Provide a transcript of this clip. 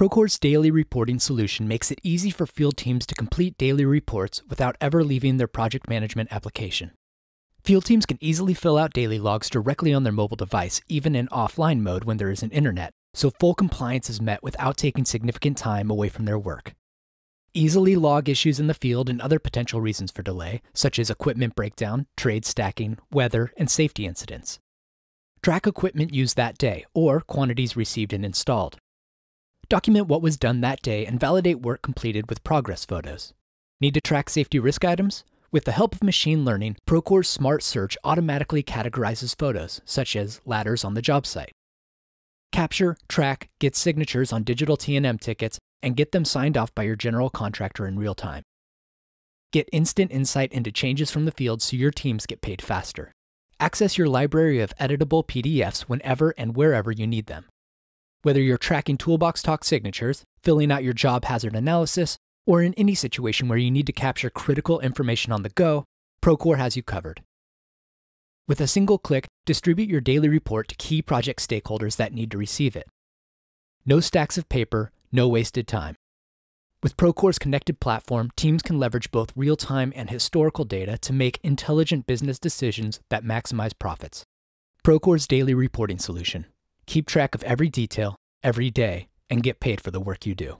Procore's daily reporting solution makes it easy for field teams to complete daily reports without ever leaving their project management application. Field teams can easily fill out daily logs directly on their mobile device, even in offline mode when there isn't internet, so full compliance is met without taking significant time away from their work. Easily log issues in the field and other potential reasons for delay, such as equipment breakdown, trade stacking, weather, and safety incidents. Track equipment used that day, or quantities received and installed, Document what was done that day and validate work completed with progress photos. Need to track safety risk items? With the help of machine learning, Procore's Smart Search automatically categorizes photos, such as ladders on the job site. Capture, track, get signatures on digital T&M tickets, and get them signed off by your general contractor in real time. Get instant insight into changes from the field so your teams get paid faster. Access your library of editable PDFs whenever and wherever you need them. Whether you're tracking Toolbox Talk signatures, filling out your job hazard analysis, or in any situation where you need to capture critical information on the go, Procore has you covered. With a single click, distribute your daily report to key project stakeholders that need to receive it. No stacks of paper, no wasted time. With Procore's connected platform, teams can leverage both real time and historical data to make intelligent business decisions that maximize profits. Procore's daily reporting solution. Keep track of every detail, every day, and get paid for the work you do.